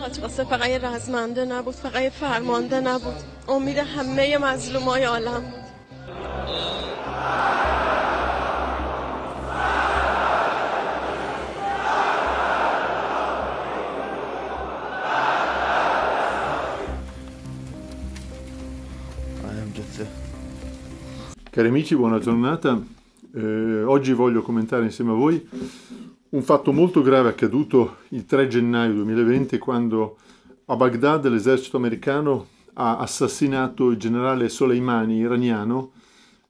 حاج فقط یه رزمنده نبود فقط یه فرمانده نبود امید همه های عالم Cari amici, buona giornata. Eh, oggi voglio commentare insieme a voi un fatto molto grave è accaduto il 3 gennaio 2020 quando a Baghdad l'esercito americano ha assassinato il generale Soleimani iraniano,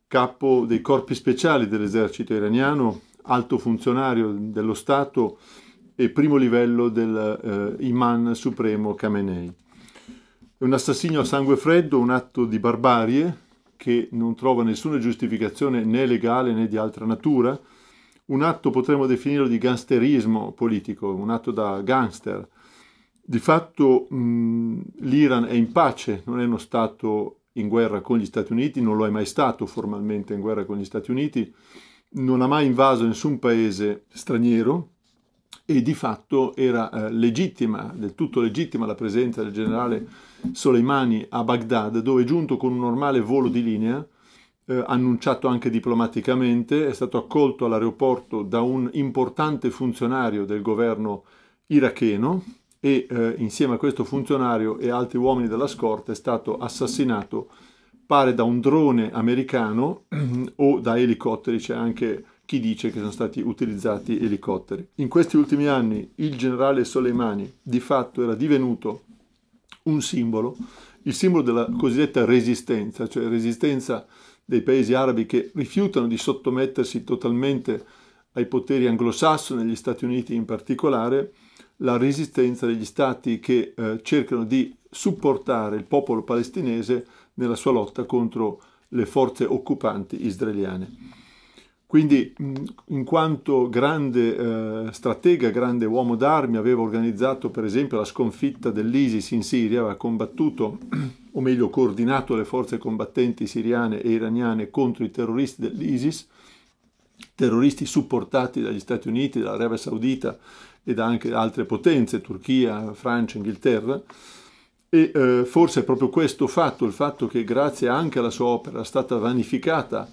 capo dei corpi speciali dell'esercito iraniano, alto funzionario dello Stato e primo livello dell'imam eh, supremo Khamenei. È un assassino a sangue freddo, un atto di barbarie che non trova nessuna giustificazione né legale né di altra natura, un atto potremmo definirlo di gangsterismo politico, un atto da gangster. Di fatto l'Iran è in pace, non è uno Stato in guerra con gli Stati Uniti, non lo è mai stato formalmente in guerra con gli Stati Uniti, non ha mai invaso nessun paese straniero e di fatto era eh, legittima, del tutto legittima la presenza del generale Soleimani a Baghdad, dove è giunto con un normale volo di linea eh, annunciato anche diplomaticamente, è stato accolto all'aeroporto da un importante funzionario del governo iracheno e eh, insieme a questo funzionario e altri uomini della scorta è stato assassinato pare da un drone americano o da elicotteri, c'è anche chi dice che sono stati utilizzati elicotteri. In questi ultimi anni il generale Soleimani di fatto era divenuto un simbolo, il simbolo della cosiddetta resistenza, cioè resistenza dei paesi arabi che rifiutano di sottomettersi totalmente ai poteri anglosassoni, negli Stati Uniti in particolare, la resistenza degli stati che eh, cercano di supportare il popolo palestinese nella sua lotta contro le forze occupanti israeliane. Quindi in quanto grande eh, stratega, grande uomo d'armi, aveva organizzato per esempio la sconfitta dell'ISIS in Siria, aveva combattuto, o meglio coordinato le forze combattenti siriane e iraniane contro i terroristi dell'ISIS, terroristi supportati dagli Stati Uniti, dall'Arabia Saudita e da anche altre potenze, Turchia, Francia, Inghilterra. E eh, forse è proprio questo fatto, il fatto che grazie anche alla sua opera è stata vanificata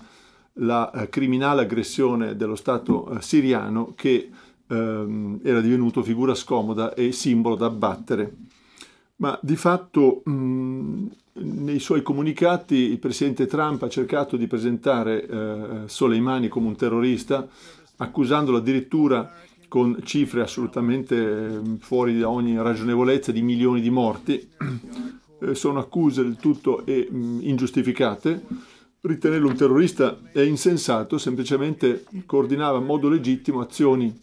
la eh, criminale aggressione dello Stato eh, siriano che ehm, era divenuto figura scomoda e simbolo da abbattere. Ma di fatto mh, mm, nei suoi comunicati il presidente Trump ha cercato di presentare eh, Soleimani come un terrorista, accusandolo addirittura con cifre assolutamente ehm, fuori da ogni ragionevolezza di milioni di morti. Sono accuse del tutto mm, ingiustificate ritenerlo un terrorista è insensato, semplicemente coordinava in modo legittimo azioni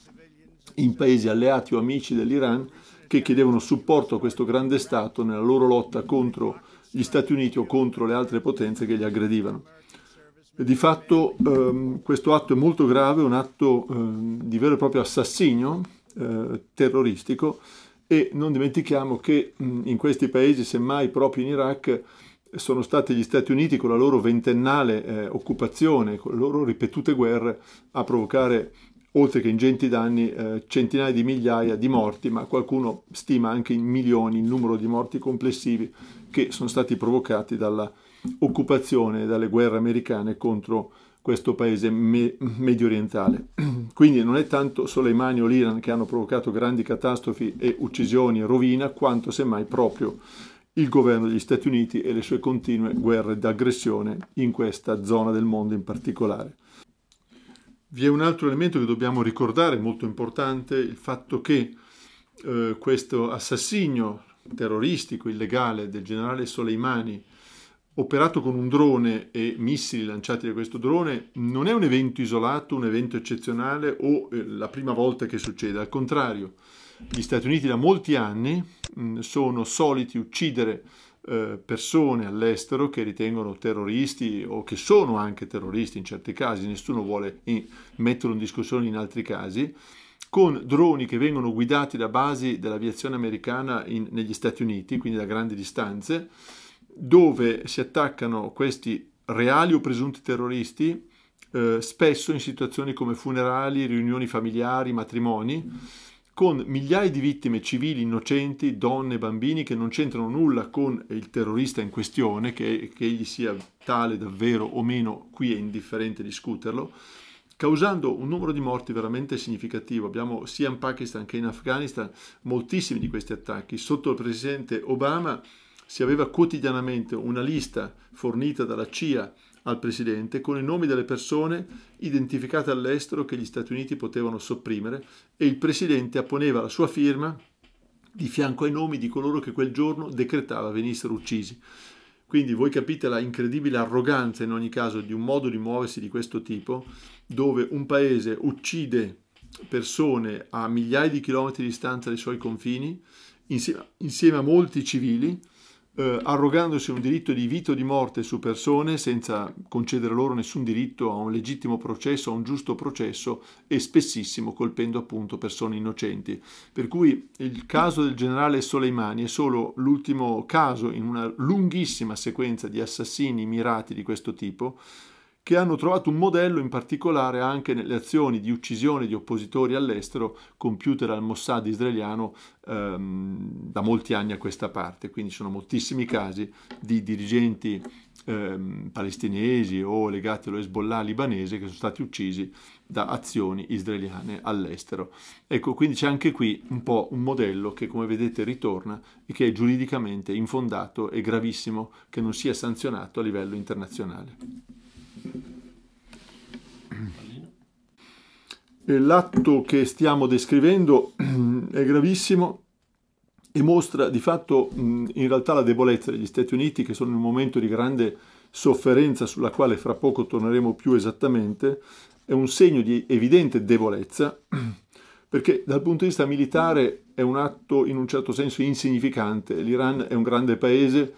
in paesi alleati o amici dell'Iran che chiedevano supporto a questo grande Stato nella loro lotta contro gli Stati Uniti o contro le altre potenze che li aggredivano. E di fatto ehm, questo atto è molto grave, un atto ehm, di vero e proprio assassinio eh, terroristico e non dimentichiamo che mh, in questi paesi, semmai proprio in Iraq, sono stati gli Stati Uniti con la loro ventennale eh, occupazione, con le loro ripetute guerre, a provocare oltre che ingenti danni, eh, centinaia di migliaia di morti, ma qualcuno stima anche in milioni il numero di morti complessivi che sono stati provocati dall'occupazione e dalle guerre americane contro questo paese me- medio orientale. Quindi non è tanto Soleimani o l'Iran che hanno provocato grandi catastrofi e uccisioni e rovina, quanto semmai proprio il governo degli Stati Uniti e le sue continue guerre d'aggressione in questa zona del mondo in particolare. Vi è un altro elemento che dobbiamo ricordare, molto importante, il fatto che eh, questo assassinio terroristico illegale del generale Soleimani, operato con un drone e missili lanciati da questo drone, non è un evento isolato, un evento eccezionale o eh, la prima volta che succede, al contrario gli Stati Uniti da molti anni mm, sono soliti uccidere eh, persone all'estero che ritengono terroristi o che sono anche terroristi in certi casi, nessuno vuole metterlo in discussione in altri casi, con droni che vengono guidati da basi dell'aviazione americana in, negli Stati Uniti, quindi da grandi distanze, dove si attaccano questi reali o presunti terroristi, eh, spesso in situazioni come funerali, riunioni familiari, matrimoni con migliaia di vittime civili innocenti, donne, e bambini che non c'entrano nulla con il terrorista in questione, che, che egli sia tale davvero o meno, qui è indifferente discuterlo, causando un numero di morti veramente significativo. Abbiamo sia in Pakistan che in Afghanistan moltissimi di questi attacchi. Sotto il presidente Obama si aveva quotidianamente una lista fornita dalla CIA al Presidente con i nomi delle persone identificate all'estero che gli Stati Uniti potevano sopprimere e il Presidente apponeva la sua firma di fianco ai nomi di coloro che quel giorno decretava venissero uccisi. Quindi voi capite la incredibile arroganza in ogni caso di un modo di muoversi di questo tipo, dove un paese uccide persone a migliaia di chilometri di distanza dai suoi confini, insieme, a molti civili, eh, arrogandosi un diritto di vita o di morte su persone senza concedere loro nessun diritto a un legittimo processo, a un giusto processo e spessissimo colpendo appunto persone innocenti. Per cui il caso del generale Soleimani è solo l'ultimo caso in una lunghissima sequenza di assassini mirati di questo tipo che hanno trovato un modello in particolare anche nelle azioni di uccisione di oppositori all'estero compiute dal Mossad israeliano ehm, da molti anni a questa parte. Quindi ci sono moltissimi casi di dirigenti ehm, palestinesi o legati allo Hezbollah libanese che sono stati uccisi da azioni israeliane all'estero. Ecco, quindi c'è anche qui un po' un modello che come vedete ritorna e che è giuridicamente infondato e gravissimo che non sia sanzionato a livello internazionale. L'atto che stiamo descrivendo è gravissimo e mostra di fatto in realtà la debolezza degli Stati Uniti che sono in un momento di grande sofferenza sulla quale fra poco torneremo più esattamente, è un segno di evidente debolezza perché dal punto di vista militare è un atto in un certo senso insignificante. L'Iran è un grande paese,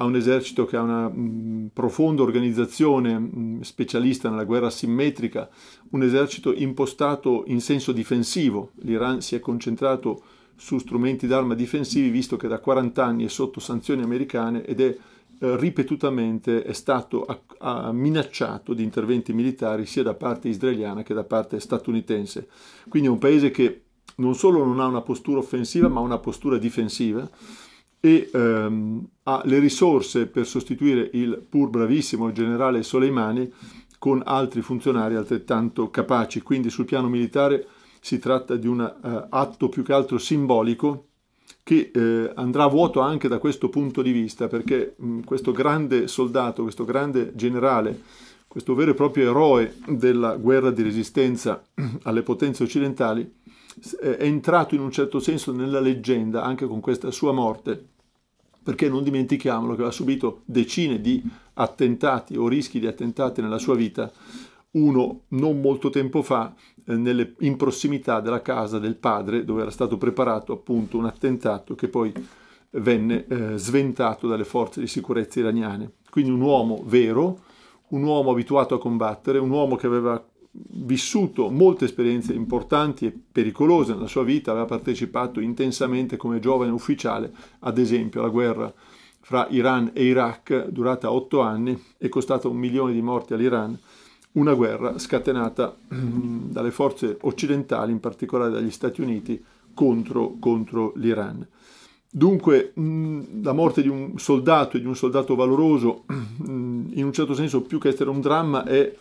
ha un esercito che ha una mm, profonda organizzazione mm, specialista nella guerra simmetrica, un esercito impostato in senso difensivo. L'Iran si è concentrato su strumenti d'arma difensivi visto che da 40 anni è sotto sanzioni americane ed è eh, ripetutamente è stato a, a minacciato di interventi militari sia da parte israeliana che da parte statunitense. Quindi è un paese che non solo non ha una postura offensiva ma una postura difensiva e ehm, ha le risorse per sostituire il pur bravissimo generale Soleimani con altri funzionari altrettanto capaci. Quindi sul piano militare si tratta di un eh, atto più che altro simbolico che eh, andrà a vuoto anche da questo punto di vista, perché mh, questo grande soldato, questo grande generale, questo vero e proprio eroe della guerra di resistenza alle potenze occidentali, è entrato in un certo senso nella leggenda anche con questa sua morte, perché non dimentichiamolo che aveva subito decine di attentati o rischi di attentati nella sua vita, uno non molto tempo fa eh, nelle, in prossimità della casa del padre dove era stato preparato appunto un attentato che poi venne eh, sventato dalle forze di sicurezza iraniane. Quindi un uomo vero, un uomo abituato a combattere, un uomo che aveva vissuto molte esperienze importanti e pericolose nella sua vita, aveva partecipato intensamente come giovane ufficiale, ad esempio, alla guerra fra Iran e Iraq, durata otto anni e costata un milione di morti all'Iran, una guerra scatenata mm, dalle forze occidentali, in particolare dagli Stati Uniti, contro, contro l'Iran. Dunque mm, la morte di un soldato e di un soldato valoroso, mm, in un certo senso più che essere un dramma, è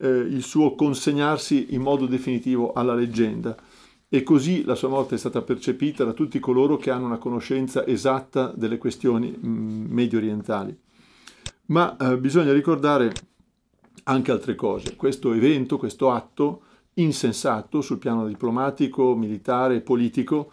eh, il suo consegnarsi in modo definitivo alla leggenda. E così la sua morte è stata percepita da tutti coloro che hanno una conoscenza esatta delle questioni mm, medio orientali. Ma eh, bisogna ricordare anche altre cose. Questo evento, questo atto insensato sul piano diplomatico, militare e politico,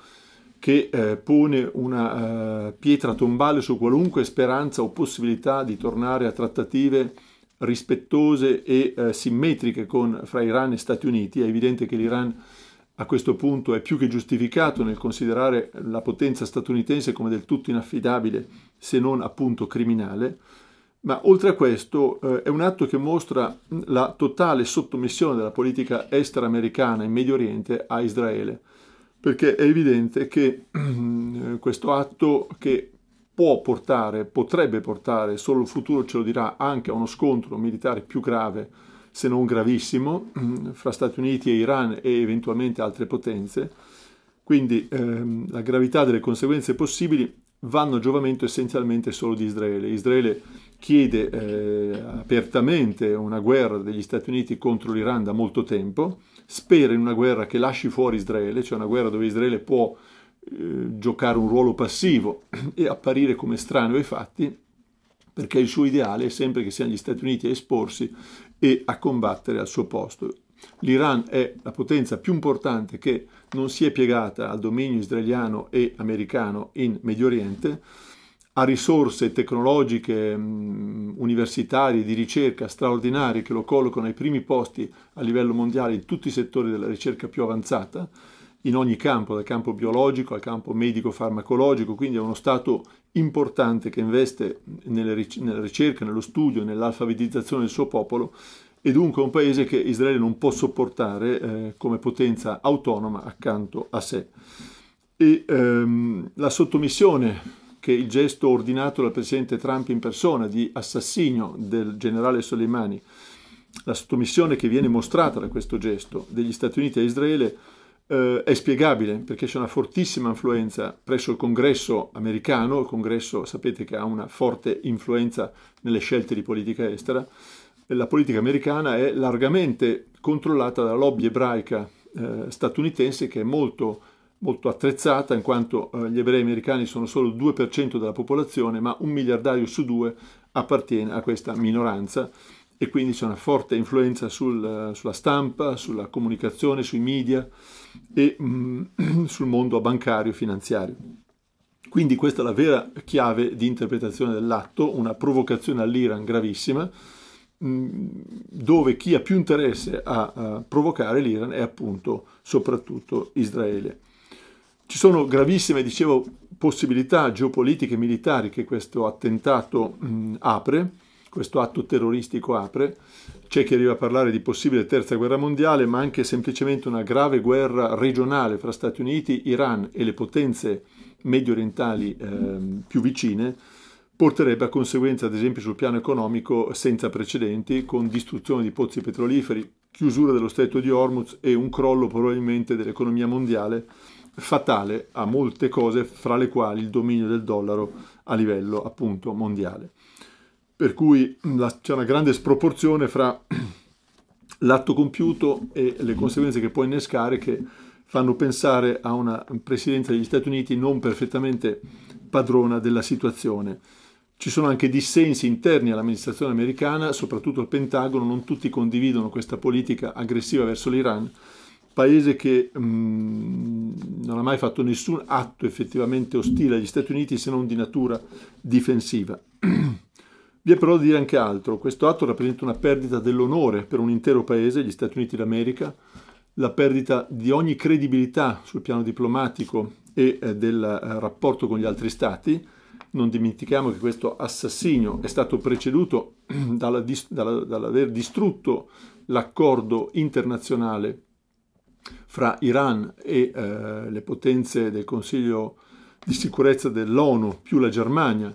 che eh, pone una eh, pietra tombale su qualunque speranza o possibilità di tornare a trattative rispettose e eh, simmetriche con, fra Iran e Stati Uniti, è evidente che l'Iran a questo punto è più che giustificato nel considerare la potenza statunitense come del tutto inaffidabile, se non appunto criminale, ma oltre a questo eh, è un atto che mostra mm, la totale sottomissione della politica estera americana in Medio Oriente a Israele, perché è evidente che eh, questo atto che può portare, potrebbe portare, solo il futuro ce lo dirà, anche a uno scontro militare più grave, se non gravissimo, fra Stati Uniti e Iran e eventualmente altre potenze. Quindi ehm, la gravità delle conseguenze possibili vanno a giovamento essenzialmente solo di Israele. Israele chiede eh, apertamente una guerra degli Stati Uniti contro l'Iran da molto tempo, spera in una guerra che lasci fuori Israele, cioè una guerra dove Israele può eh, giocare un ruolo passivo e apparire come strano ai fatti, perché il suo ideale è sempre che siano gli Stati Uniti a esporsi e a combattere al suo posto. L'Iran è la potenza più importante che non si è piegata al dominio israeliano e americano in Medio Oriente, ha risorse tecnologiche, mm, universitarie, di ricerca straordinarie che lo collocano ai primi posti a livello mondiale in tutti i settori della ricerca più avanzata, in ogni campo, dal campo biologico al campo medico-farmacologico, quindi è uno Stato importante che investe nella ricerca, nello studio, nell'alfabetizzazione del suo popolo e dunque un paese che Israele non può sopportare eh, come potenza autonoma accanto a sé. E ehm, la sottomissione che il gesto ordinato dal presidente Trump in persona di assassinio del generale Soleimani, la sottomissione che viene mostrata da questo gesto degli Stati Uniti a Israele, eh, è spiegabile perché c'è una fortissima influenza presso il congresso americano, il congresso sapete che ha una forte influenza nelle scelte di politica estera, la politica americana è largamente controllata dalla lobby ebraica eh, statunitense che è molto, molto attrezzata in quanto eh, gli ebrei americani sono solo il 2% della popolazione ma un miliardario su due appartiene a questa minoranza e quindi c'è una forte influenza sul, sulla stampa, sulla comunicazione, sui media e mm, sul mondo bancario e finanziario. Quindi questa è la vera chiave di interpretazione dell'atto, una provocazione all'Iran gravissima, mm, dove chi ha più interesse a, provocare l'Iran è appunto soprattutto Israele. Ci sono gravissime, dicevo, possibilità geopolitiche e militari che questo attentato mm, apre, questo atto terroristico apre. C'è chi arriva a parlare di possibile terza guerra mondiale, ma anche semplicemente una grave guerra regionale fra Stati Uniti, Iran e le potenze medio orientali eh, più vicine porterebbe a conseguenze, ad esempio, sul piano economico senza precedenti, con distruzione di pozzi petroliferi, chiusura dello stretto di Hormuz e un crollo probabilmente dell'economia mondiale fatale a molte cose, fra le quali il dominio del dollaro a livello appunto mondiale per cui mm, c'è una grande sproporzione fra l'atto compiuto e le conseguenze che può innescare che fanno pensare a una presidenza degli Stati Uniti non perfettamente padrona della situazione. Ci sono anche dissensi interni all'amministrazione americana, soprattutto al Pentagono, non tutti condividono questa politica aggressiva verso l'Iran, paese che mh, mm, non ha mai fatto nessun atto effettivamente ostile agli Stati Uniti se non di natura difensiva. Vi è però da dire anche altro, questo atto rappresenta una perdita dell'onore per un intero paese, gli Stati Uniti d'America, la perdita di ogni credibilità sul piano diplomatico e eh, del eh, rapporto con gli altri Stati. Non dimentichiamo che questo assassino è stato preceduto dalla, dalla, dall'aver distrutto l'accordo internazionale fra Iran e eh, le potenze del Consiglio di sicurezza dell'ONU più la Germania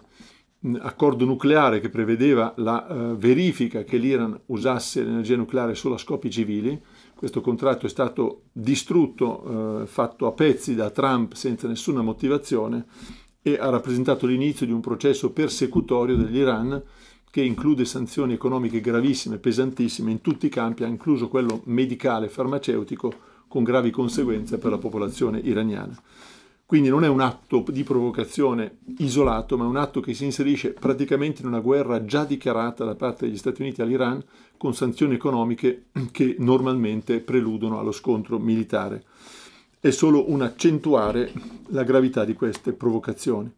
accordo nucleare che prevedeva la eh, verifica che l'Iran usasse l'energia nucleare solo a scopi civili. Questo contratto è stato distrutto, eh, fatto a pezzi da Trump senza nessuna motivazione e ha rappresentato l'inizio di un processo persecutorio dell'Iran che include sanzioni economiche gravissime, pesantissime in tutti i campi, incluso quello medicale, e farmaceutico, con gravi conseguenze per la popolazione iraniana. Quindi non è un atto di provocazione isolato, ma è un atto che si inserisce praticamente in una guerra già dichiarata da parte degli Stati Uniti all'Iran, con sanzioni economiche che normalmente preludono allo scontro militare. È solo un accentuare la gravità di queste provocazioni.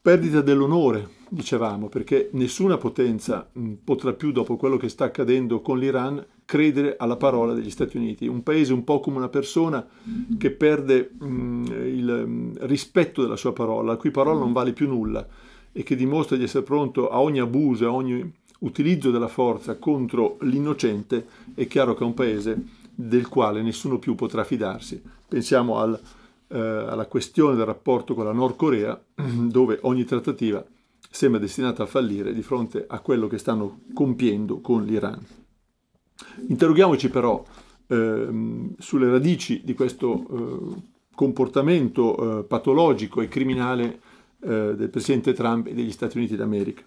Perdita dell'onore dicevamo, perché nessuna potenza mm, potrà più, dopo quello che sta accadendo con l'Iran, credere alla parola degli Stati Uniti. Un paese un po' come una persona che perde mh, mm, il mm, rispetto della sua parola, la cui parola non vale più nulla e che dimostra di essere pronto a ogni abuso, a ogni utilizzo della forza contro l'innocente, è chiaro che è un paese del quale nessuno più potrà fidarsi. Pensiamo al, eh, alla questione del rapporto con la Nord Corea, dove ogni trattativa sembra destinata a fallire di fronte a quello che stanno compiendo con l'Iran. Interroghiamoci però eh, sulle radici di questo eh, comportamento eh, patologico e criminale eh, del presidente Trump e degli Stati Uniti d'America.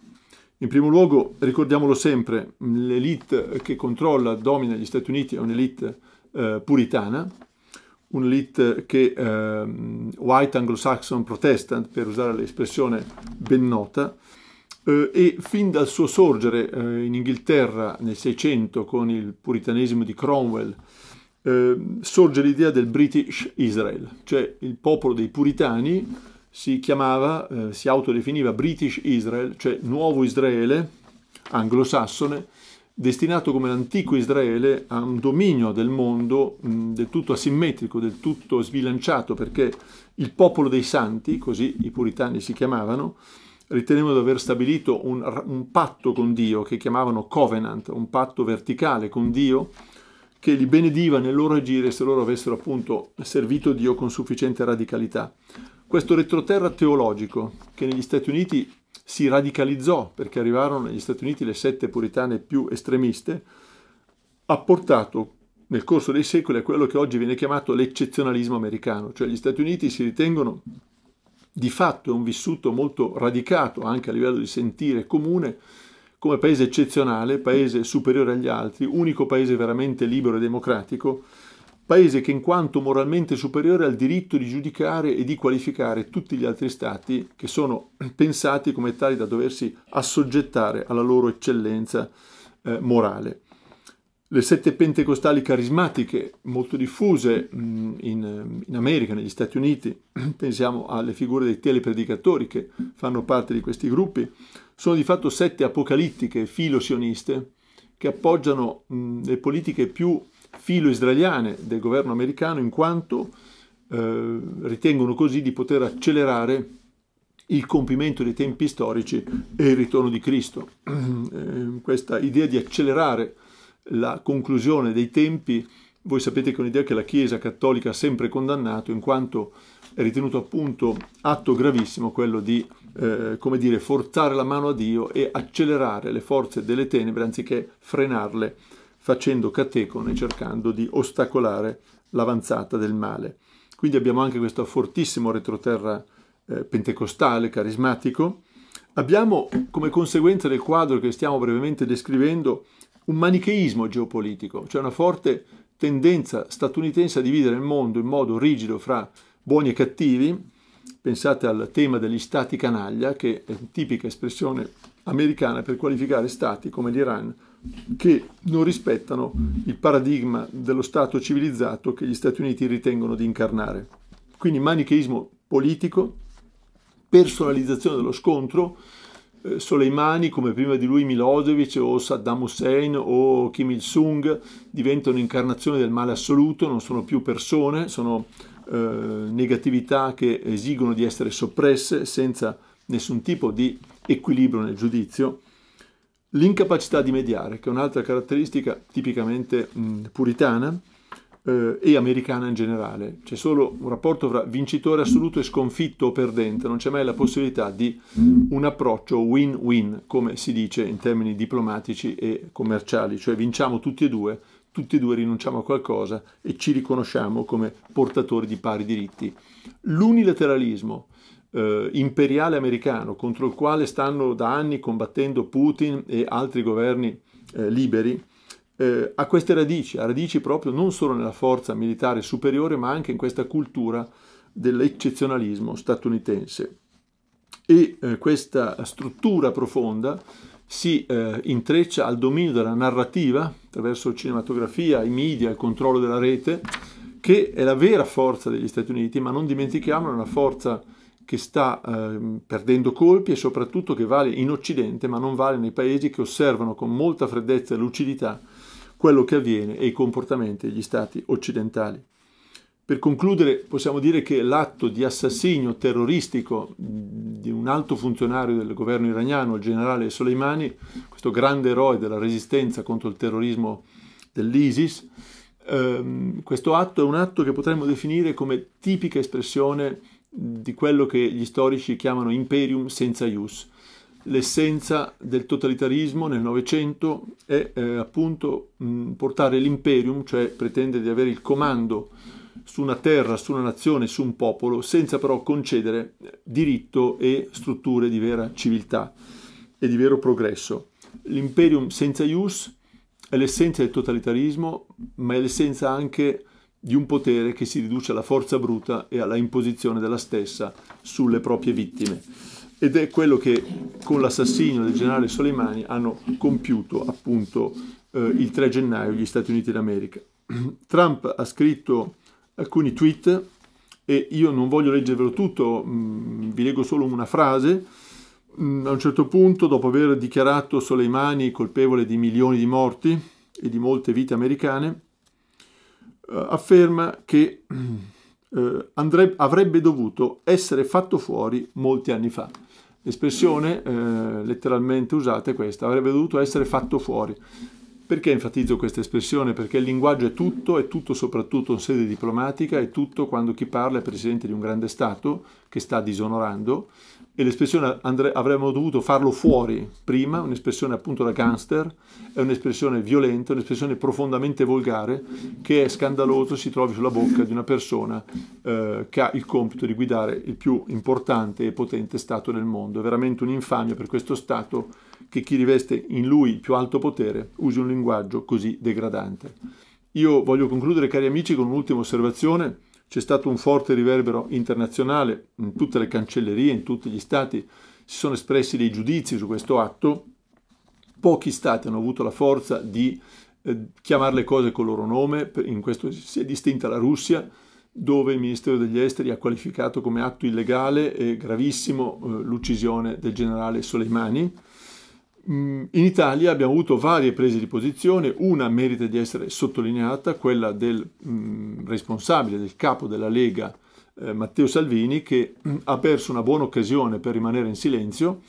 In primo luogo, ricordiamolo sempre, l'elite che controlla, domina gli Stati Uniti è un'elite eh, puritana, un lit che eh, White Anglo-Saxon Protestant, per usare l'espressione ben nota, eh, e fin dal suo sorgere eh, in Inghilterra nel 600 con il puritanesimo di Cromwell, ehm, sorge l'idea del British Israel, cioè il popolo dei puritani si chiamava, eh, si autodefiniva British Israel, cioè nuovo Israele anglosassone, destinato come l'antico Israele a un dominio del mondo del tutto asimmetrico, del tutto sbilanciato, perché il popolo dei santi, così i puritani si chiamavano, ritenevano di aver stabilito un, un patto con Dio che chiamavano covenant, un patto verticale con Dio che li benediva nel loro agire se loro avessero appunto servito Dio con sufficiente radicalità. Questo retroterra teologico che negli Stati Uniti si radicalizzò perché arrivarono negli Stati Uniti le sette puritane più estremiste, ha portato nel corso dei secoli a quello che oggi viene chiamato l'eccezionalismo americano, cioè gli Stati Uniti si ritengono di fatto è un vissuto molto radicato anche a livello di sentire comune come paese eccezionale, paese superiore agli altri, unico paese veramente libero e democratico paese che in quanto moralmente superiore ha il diritto di giudicare e di qualificare tutti gli altri stati che sono pensati come tali da doversi assoggettare alla loro eccellenza eh, morale. Le sette pentecostali carismatiche, molto diffuse mh, mm, in, in, America, negli Stati Uniti, pensiamo alle figure dei telepredicatori che fanno parte di questi gruppi, sono di fatto sette apocalittiche filo-sioniste che appoggiano mh, mm, le politiche più filo israeliane del governo americano in quanto eh, ritengono così di poter accelerare il compimento dei tempi storici e il ritorno di Cristo. Eh, questa idea di accelerare la conclusione dei tempi, voi sapete che è un'idea che la Chiesa cattolica ha sempre condannato in quanto è ritenuto appunto atto gravissimo quello di, eh, come dire, forzare la mano a Dio e accelerare le forze delle tenebre anziché frenarle facendo catecone, cercando di ostacolare l'avanzata del male. Quindi abbiamo anche questo fortissimo retroterra eh, pentecostale, carismatico. Abbiamo come conseguenza del quadro che stiamo brevemente descrivendo un manicheismo geopolitico, cioè una forte tendenza statunitense a dividere il mondo in modo rigido fra buoni e cattivi. Pensate al tema degli stati canaglia, che è una tipica espressione americana per qualificare stati come l'Iran che non rispettano il paradigma dello Stato civilizzato che gli Stati Uniti ritengono di incarnare. Quindi manicheismo politico, personalizzazione dello scontro, eh, Soleimani come prima di lui Milosevic o Saddam Hussein o Kim Il-sung diventano incarnazione del male assoluto, non sono più persone, sono eh, negatività che esigono di essere soppresse senza nessun tipo di equilibrio nel giudizio. L'incapacità di mediare, che è un'altra caratteristica tipicamente mh, puritana eh, e americana in generale. C'è solo un rapporto tra vincitore assoluto e sconfitto o perdente, non c'è mai la possibilità di un approccio win-win, come si dice in termini diplomatici e commerciali, cioè vinciamo tutti e due, tutti e due rinunciamo a qualcosa e ci riconosciamo come portatori di pari diritti. L'unilateralismo, eh, imperiale americano contro il quale stanno da anni combattendo Putin e altri governi eh, liberi, eh, ha queste radici, ha radici proprio non solo nella forza militare superiore, ma anche in questa cultura dell'eccezionalismo statunitense. E eh, questa struttura profonda si eh, intreccia al dominio della narrativa attraverso cinematografia, i media, il controllo della rete, che è la vera forza degli Stati Uniti, ma non dimentichiamo è una forza che sta eh, perdendo colpi e soprattutto che vale in Occidente ma non vale nei paesi che osservano con molta freddezza e lucidità quello che avviene e i comportamenti degli stati occidentali. Per concludere possiamo dire che l'atto di assassinio terroristico di un alto funzionario del governo iraniano, il generale Soleimani, questo grande eroe della resistenza contro il terrorismo dell'ISIS, ehm, questo atto è un atto che potremmo definire come tipica espressione di quello che gli storici chiamano imperium senza ius. L'essenza del totalitarismo nel Novecento è eh, appunto mh, mm, portare l'imperium, cioè pretendere di avere il comando su una terra, su una nazione, su un popolo, senza però concedere diritto e strutture di vera civiltà e di vero progresso. L'imperium senza ius è l'essenza del totalitarismo, ma è l'essenza anche di un potere che si riduce alla forza bruta e alla imposizione della stessa sulle proprie vittime. Ed è quello che con l'assassinio del generale Soleimani hanno compiuto appunto eh, il 3 gennaio gli Stati Uniti d'America. Trump ha scritto alcuni tweet e io non voglio leggervelo tutto, mh, mm, vi leggo solo una frase. Mm, a un certo punto, dopo aver dichiarato Soleimani colpevole di milioni di morti e di molte vite americane, eh, afferma che eh, andrebbe, avrebbe dovuto essere fatto fuori molti anni fa. L'espressione eh, letteralmente usata è questa, avrebbe dovuto essere fatto fuori. Perché enfatizzo questa espressione? Perché il linguaggio è tutto, è tutto soprattutto in sede diplomatica, è tutto quando chi parla è presidente di un grande Stato che sta disonorando, e l'espressione andre- avremmo dovuto farlo fuori prima, un'espressione appunto da gangster, è un'espressione violenta, un'espressione profondamente volgare che è scandaloso si trovi sulla bocca di una persona eh, che ha il compito di guidare il più importante e potente Stato del mondo. È veramente un'infamia per questo Stato che chi riveste in lui il più alto potere usi un linguaggio così degradante. Io voglio concludere, cari amici, con un'ultima osservazione c'è stato un forte riverbero internazionale in tutte le cancellerie, in tutti gli stati, si sono espressi dei giudizi su questo atto, pochi stati hanno avuto la forza di eh, chiamare le cose col loro nome, in questo si è distinta la Russia, dove il Ministero degli Esteri ha qualificato come atto illegale e gravissimo eh, l'uccisione del generale Soleimani. Mm, in Italia abbiamo avuto varie prese di posizione, una merita di essere sottolineata, quella del mm, responsabile, del capo della Lega eh, Matteo Salvini, che mm, ha perso una buona occasione per rimanere in silenzio.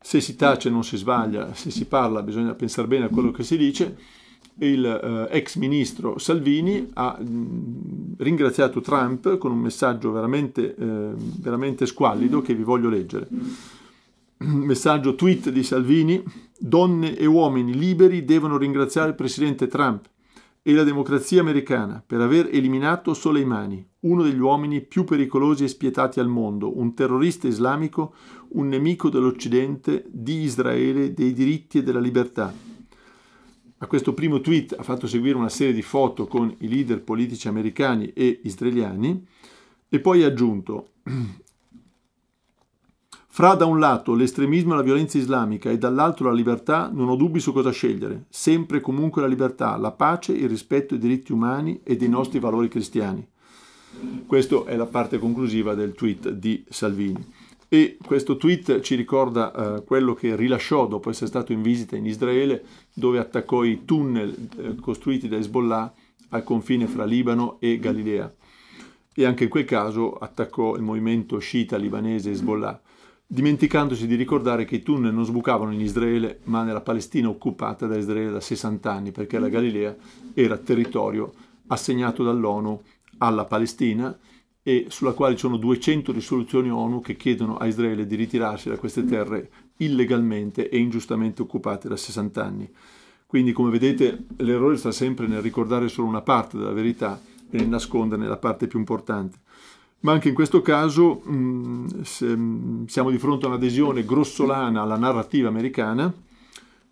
Se si tace non si sbaglia, se si parla bisogna pensare bene a quello che si dice. Il eh, ex ministro Salvini ha mh, ringraziato Trump con un messaggio veramente, eh, veramente squallido che vi voglio leggere. messaggio tweet di Salvini, donne e uomini liberi devono ringraziare il presidente Trump e la democrazia americana per aver eliminato Soleimani, uno degli uomini più pericolosi e spietati al mondo, un terrorista islamico, un nemico dell'Occidente, di Israele, dei diritti e della libertà. A questo primo tweet ha fatto seguire una serie di foto con i leader politici americani e israeliani e poi ha aggiunto Fra da un lato l'estremismo e la violenza islamica e dall'altro la libertà, non ho dubbi su cosa scegliere, sempre e comunque la libertà, la pace, il rispetto ai diritti umani e dei nostri valori cristiani. Questa è la parte conclusiva del tweet di Salvini. E questo tweet ci ricorda eh, quello che rilasciò dopo essere stato in visita in Israele, dove attaccò i tunnel eh, costruiti da Hezbollah al confine fra Libano e Galilea. E anche in quel caso attaccò il movimento sciita libanese Hezbollah dimenticandosi di ricordare che i tunnel non sbucavano in Israele ma nella Palestina occupata da Israele da 60 anni perché la mm. Galilea era territorio assegnato dall'ONU alla Palestina e sulla quale ci sono 200 risoluzioni ONU che chiedono a Israele di ritirarsi da queste mm. terre illegalmente e ingiustamente occupate da 60 anni. Quindi come vedete l'errore sta sempre nel ricordare solo una parte della verità e nel nasconderne la parte più importante ma anche in questo caso mh, mm, se, mh, mm, siamo di fronte a un'adesione grossolana alla narrativa americana,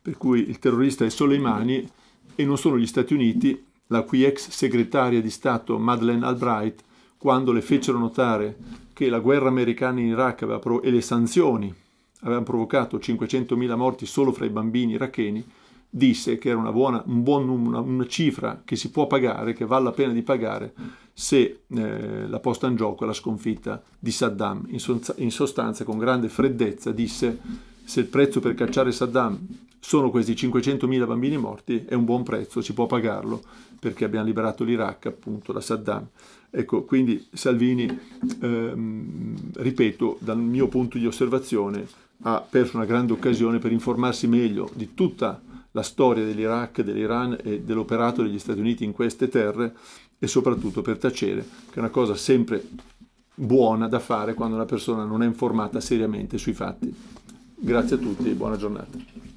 per cui il terrorista è Soleimani e non sono gli Stati Uniti, la cui ex segretaria di Stato Madeleine Albright, quando le fecero notare che la guerra americana in Iraq e le sanzioni avevano provocato 500.000 morti solo fra i bambini iracheni, disse che era una, buona, un buon, una, una cifra che si può pagare, che vale la pena di pagare, se eh, la posta in gioco è la sconfitta di Saddam. In, so in sostanza, con grande freddezza, disse se il prezzo per cacciare Saddam sono questi 500.000 bambini morti, è un buon prezzo, si può pagarlo, perché abbiamo liberato l'Iraq appunto da Saddam. Ecco, quindi Salvini, ehm, ripeto, dal mio punto di osservazione, ha perso una grande occasione per informarsi meglio di tutta la storia dell'Iraq, dell'Iran e dell'operato degli Stati Uniti in queste terre e soprattutto per tacere, che è una cosa sempre buona da fare quando una persona non è informata seriamente sui fatti. Grazie a tutti e buona giornata.